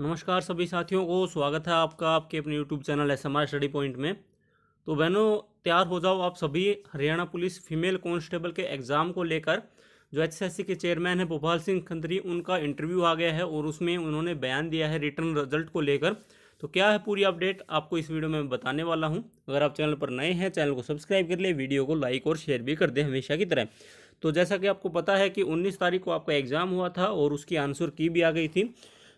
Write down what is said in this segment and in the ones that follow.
नमस्कार सभी साथियों को स्वागत है आपका आपके अपने YouTube channel S M study point में तो बहनों तैयार हो जाओ आप सभी हरियाणा पुलिस फीमेल कांस्टेबल के एग्ज़ाम को लेकर जो एचएसएससी के चेयरमैन है भोपाल सिंह खंदरी उनका इंटरव्यू आ गया है और उसमें उन्होंने बयान दिया है रिटर्न रिजल्ट को लेकर तो क्या है पूरी अपडेट आपको इस वीडियो में बताने वाला हूँ अगर आप चैनल पर नए हैं चैनल को सब्सक्राइब कर ले वीडियो को लाइक और शेयर भी कर दें हमेशा की तरह तो जैसा कि आपको पता है कि उन्नीस तारीख को आपका एग्ज़ाम हुआ था और उसकी आंसर की भी आ गई थी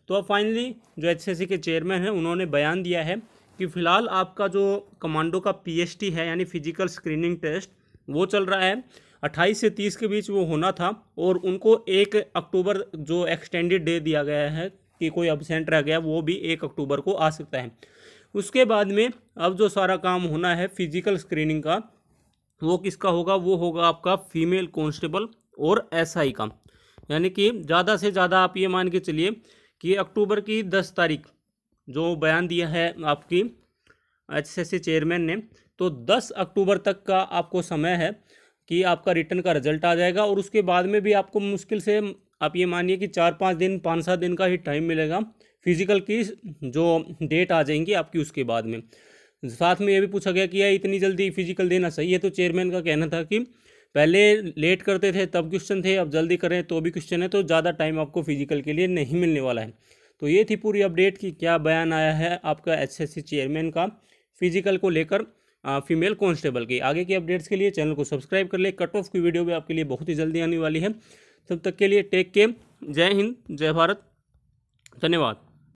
तो अब फाइनली जो एच के चेयरमैन हैं उन्होंने बयान दिया है कि फ़िलहाल आपका जो कमांडो का पीएसटी है यानी फिजिकल स्क्रीनिंग टेस्ट वो चल रहा है 28 से 30 के बीच वो होना था और उनको एक अक्टूबर जो एक्सटेंडेड डे दिया गया है कि कोई अबसेंट रह गया वो भी एक अक्टूबर को आ सकता है उसके बाद में अब जो सारा काम होना है फिजिकल स्क्रीनिंग का वो किसका होगा वो होगा आपका फीमेल कांस्टेबल और एसआई का यानी कि ज़्यादा से ज़्यादा आप ये मान के चलिए कि अक्टूबर की दस तारीख जो बयान दिया है आपकी एच चेयरमैन ने तो दस अक्टूबर तक का आपको समय है कि आपका रिटर्न का रिजल्ट आ जाएगा और उसके बाद में भी आपको मुश्किल से आप ये मानिए कि चार पाँच दिन पाँच सात दिन का ही टाइम मिलेगा फिजिकल की जो डेट आ जाएंगी आपकी उसके बाद में साथ में ये भी पूछा गया कि यह इतनी जल्दी फिजिकल देना सही है तो चेयरमैन का कहना था कि पहले लेट करते थे तब क्वेश्चन थे अब जल्दी करें तो भी क्वेश्चन है तो ज़्यादा टाइम आपको फिजिकल के लिए नहीं मिलने वाला है तो ये थी पूरी अपडेट कि क्या बयान आया है आपका एचएससी चेयरमैन का फिजिकल को लेकर फीमेल कांस्टेबल की आगे की अपडेट्स के लिए चैनल को सब्सक्राइब कर ले कट ऑफ की वीडियो भी आपके लिए बहुत ही जल्दी आने वाली है तब तक के लिए टेक केयर जय हिंद जय भारत धन्यवाद